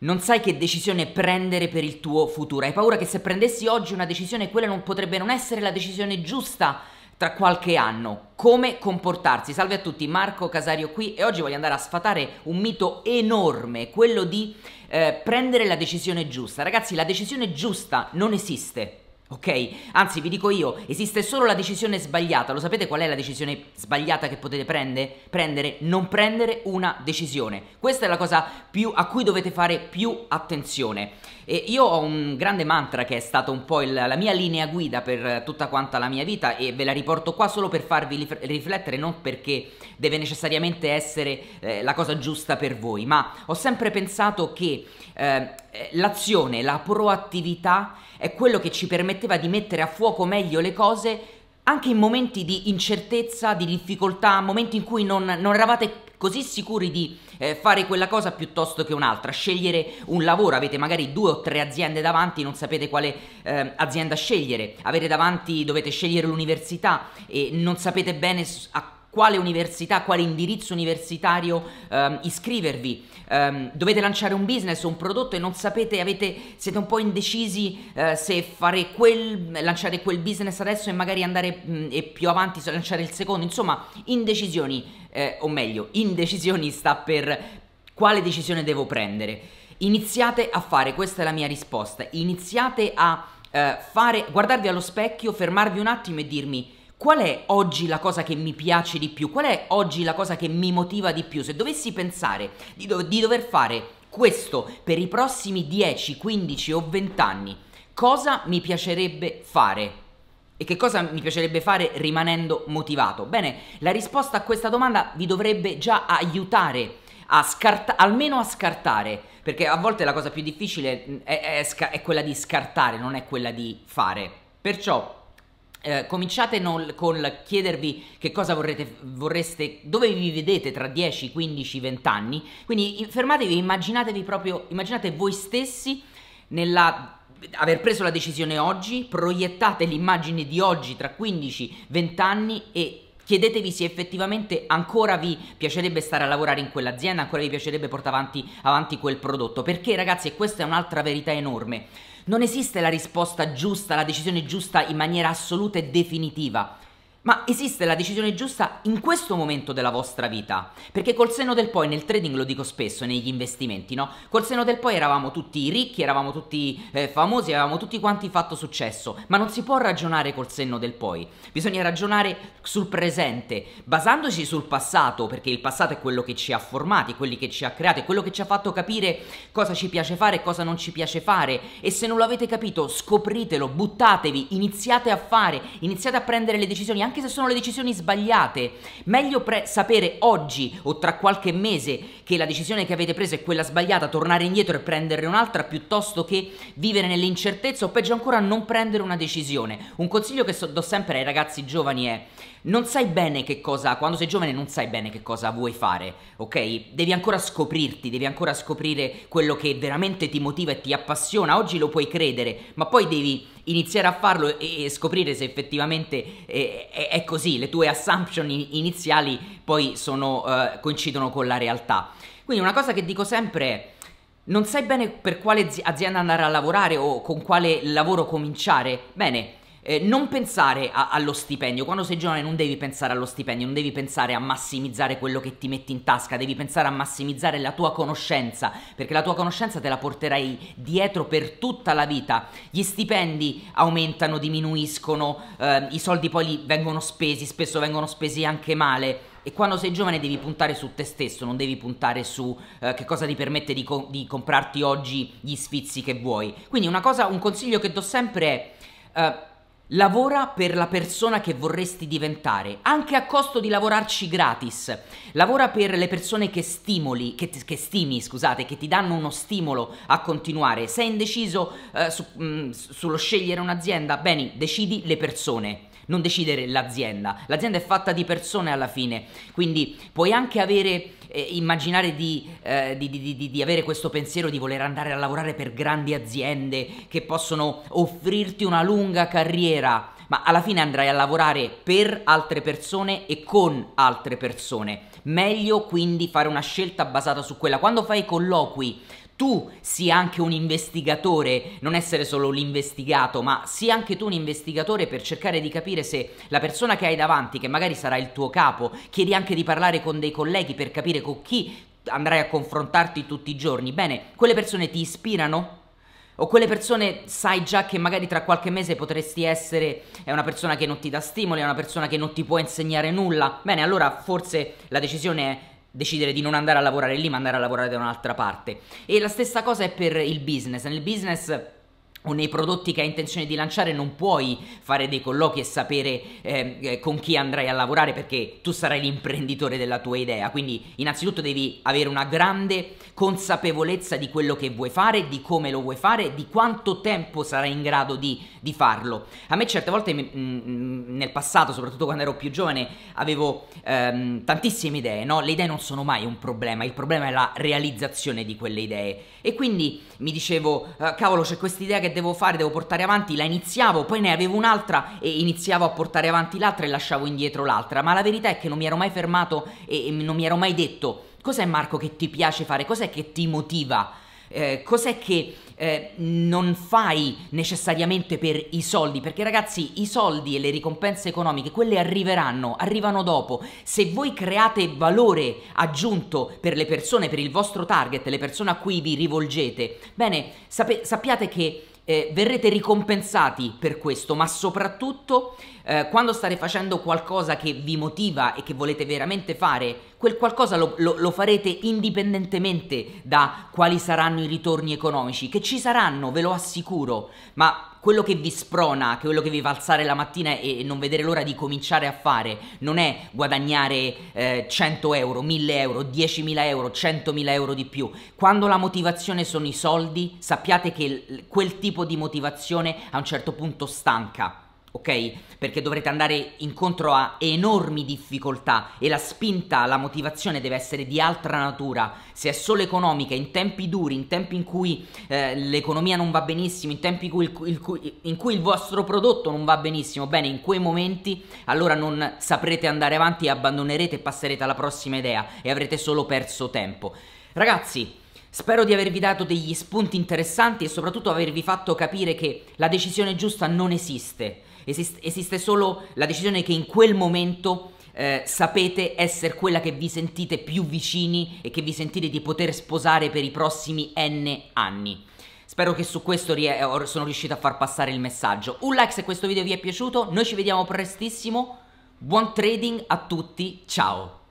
Non sai che decisione prendere per il tuo futuro. Hai paura che se prendessi oggi una decisione, quella non potrebbe non essere la decisione giusta tra qualche anno. Come comportarsi? Salve a tutti, Marco Casario qui e oggi voglio andare a sfatare un mito enorme, quello di eh, prendere la decisione giusta. Ragazzi, la decisione giusta non esiste. Ok? Anzi, vi dico io, esiste solo la decisione sbagliata. Lo sapete qual è la decisione sbagliata che potete prendere? Prendere, non prendere una decisione. Questa è la cosa più, a cui dovete fare più attenzione. E io ho un grande mantra che è stato un po' il, la mia linea guida per tutta quanta la mia vita e ve la riporto qua solo per farvi riflettere, non perché deve necessariamente essere eh, la cosa giusta per voi, ma ho sempre pensato che... Eh, eh, l'azione, la proattività è quello che ci permetteva di mettere a fuoco meglio le cose anche in momenti di incertezza, di difficoltà, momenti in cui non, non eravate così sicuri di eh, fare quella cosa piuttosto che un'altra, scegliere un lavoro, avete magari due o tre aziende davanti, non sapete quale eh, azienda scegliere, avete davanti, dovete scegliere l'università e non sapete bene a quale università, quale indirizzo universitario um, iscrivervi, um, dovete lanciare un business o un prodotto e non sapete, avete, siete un po' indecisi uh, se fare quel, lanciare quel business adesso e magari andare mh, mm, e più avanti lanciare il secondo, insomma indecisioni, eh, o meglio, indecisioni sta per quale decisione devo prendere. Iniziate a fare, questa è la mia risposta, iniziate a uh, fare, guardarvi allo specchio, fermarvi un attimo e dirmi qual è oggi la cosa che mi piace di più? Qual è oggi la cosa che mi motiva di più? Se dovessi pensare di, do- di dover fare questo per i prossimi 10, 15 o 20 anni, cosa mi piacerebbe fare? E che cosa mi piacerebbe fare rimanendo motivato? Bene, la risposta a questa domanda vi dovrebbe già aiutare a scartare, almeno a scartare, perché a volte la cosa più difficile è, mm, è, è, sca- è quella di scartare, non è quella di fare. Perciò eh, cominciate non, col chiedervi che cosa vorrete, vorreste, dove vi vedete tra 10, 15, 20 anni. Quindi fermatevi e immaginatevi proprio, immaginate voi stessi nella aver preso la decisione oggi, proiettate l'immagine di oggi tra 15, 20 anni e Chiedetevi se effettivamente ancora vi piacerebbe stare a lavorare in quell'azienda, ancora vi piacerebbe portare avanti, avanti quel prodotto, perché ragazzi, e questa è un'altra verità enorme, non esiste la risposta giusta, la decisione giusta in maniera assoluta e definitiva. Ma esiste la decisione giusta in questo momento della vostra vita? Perché col seno del poi, nel trading lo dico spesso, negli investimenti, no? Col seno del poi eravamo tutti ricchi, eravamo tutti eh, famosi, avevamo tutti quanti fatto successo, ma non si può ragionare col senno del poi. Bisogna ragionare sul presente, basandosi sul passato, perché il passato è quello che ci ha formati, quelli che ci ha creati, è quello che ci ha fatto capire cosa ci piace fare e cosa non ci piace fare. E se non lo avete capito, scopritelo, buttatevi, iniziate a fare, iniziate a prendere le decisioni anche se sono le decisioni sbagliate. Meglio pre- sapere oggi o tra qualche mese che la decisione che avete preso è quella sbagliata, tornare indietro e prenderne un'altra piuttosto che vivere nell'incertezza o peggio ancora non prendere una decisione. Un consiglio che so- do sempre ai ragazzi giovani è non sai bene che cosa, quando sei giovane non sai bene che cosa vuoi fare, ok? Devi ancora scoprirti, devi ancora scoprire quello che veramente ti motiva e ti appassiona, oggi lo puoi credere, ma poi devi iniziare a farlo e, e scoprire se effettivamente eh, è, è, così, le tue assumption iniziali poi sono, eh, coincidono con la realtà. Quindi una cosa che dico sempre è non sai bene per quale azienda andare a lavorare o con quale lavoro cominciare? Bene, eh, non pensare a, allo stipendio, quando sei giovane non devi pensare allo stipendio, non devi pensare a massimizzare quello che ti metti in tasca, devi pensare a massimizzare la tua conoscenza, perché la tua conoscenza te la porterai dietro per tutta la vita. Gli stipendi aumentano, diminuiscono, eh, i soldi poi li vengono spesi, spesso vengono spesi anche male. E quando sei giovane devi puntare su te stesso, non devi puntare su eh, che cosa ti permette di, co- di, comprarti oggi gli sfizi che vuoi. Quindi cosa, un consiglio che do sempre è... Eh, Lavora per la persona che vorresti diventare, anche a costo di lavorarci gratis. Lavora per le persone che stimoli, che, che stimi, scusate, che ti danno uno stimolo a continuare. Sei indeciso eh, su, mh, mm, sullo scegliere un'azienda? Bene, decidi le persone non decidere l'azienda. L'azienda è fatta di persone alla fine, quindi puoi anche avere, eh, immaginare di, eh, di, di, di, avere questo pensiero di voler andare a lavorare per grandi aziende che possono offrirti una lunga carriera, ma alla fine andrai a lavorare per altre persone e con altre persone. Meglio quindi fare una scelta basata su quella. Quando fai colloqui, tu sia anche un investigatore, non essere solo l'investigato, ma sia anche tu un investigatore per cercare di capire se la persona che hai davanti, che magari sarà il tuo capo, chiedi anche di parlare con dei colleghi per capire con chi andrai a confrontarti tutti i giorni. Bene, quelle persone ti ispirano? O quelle persone sai già che magari tra qualche mese potresti essere è una persona che non ti dà stimoli, è una persona che non ti può insegnare nulla. Bene, allora forse la decisione è decidere di non andare a lavorare lì ma andare a lavorare da un'altra parte. E la stessa cosa è per il business. Nel business o nei prodotti che hai intenzione di lanciare non puoi fare dei colloqui e sapere ehm, eh, con chi andrai a lavorare perché tu sarai l'imprenditore della tua idea, quindi innanzitutto devi avere una grande consapevolezza di quello che vuoi fare, di come lo vuoi fare, di quanto tempo sarai in grado di, di farlo. A me certe volte mh, mm, mm, nel passato, soprattutto quando ero più giovane, avevo ehm, tantissime idee, no? le idee non sono mai un problema, il problema è la realizzazione di quelle idee e quindi mi dicevo, ah, cavolo c'è questa idea che devo fare, devo portare avanti, la iniziavo, poi ne avevo un'altra e iniziavo a portare avanti l'altra e lasciavo indietro l'altra, ma la verità è che non mi ero mai fermato e, non mi ero mai detto cos'è Marco che ti piace fare, cos'è che ti motiva, eh, cos'è che eh, non fai necessariamente per i soldi, perché ragazzi i soldi e le ricompense economiche, quelle arriveranno, arrivano dopo. Se voi create valore aggiunto per le persone, per il vostro target, le persone a cui vi rivolgete, bene, sape- sappiate che eh, verrete ricompensati per questo, ma soprattutto eh, quando state facendo qualcosa che vi motiva e che volete veramente fare, quel qualcosa lo, lo, lo farete indipendentemente da quali saranno i ritorni economici, che ci saranno, ve lo assicuro, ma quello che vi sprona, quello che vi fa alzare la mattina e, non vedere l'ora di cominciare a fare, non è guadagnare eh, 100 euro, 1000 euro, 10.000 euro, 100.000 euro di più. Quando la motivazione sono i soldi, sappiate che quel tipo di motivazione a un certo punto stanca ok? Perché dovrete andare incontro a enormi difficoltà e la spinta, la motivazione deve essere di altra natura. Se è solo economica, in tempi duri, in tempi in cui eh, l'economia non va benissimo, in tempi in cui, il, il, in cui il vostro prodotto non va benissimo, bene, in quei momenti allora non saprete andare avanti e abbandonerete e passerete alla prossima idea e avrete solo perso tempo. Ragazzi, Spero di avervi dato degli spunti interessanti e soprattutto avervi fatto capire che la decisione giusta non esiste. Esiste, esiste solo la decisione che in quel momento eh, sapete essere quella che vi sentite più vicini e che vi sentite di poter sposare per i prossimi n anni. Spero che su questo rie- eh, sono riuscito a far passare il messaggio. Un like se questo video vi è piaciuto, noi ci vediamo prestissimo, buon trading a tutti, ciao!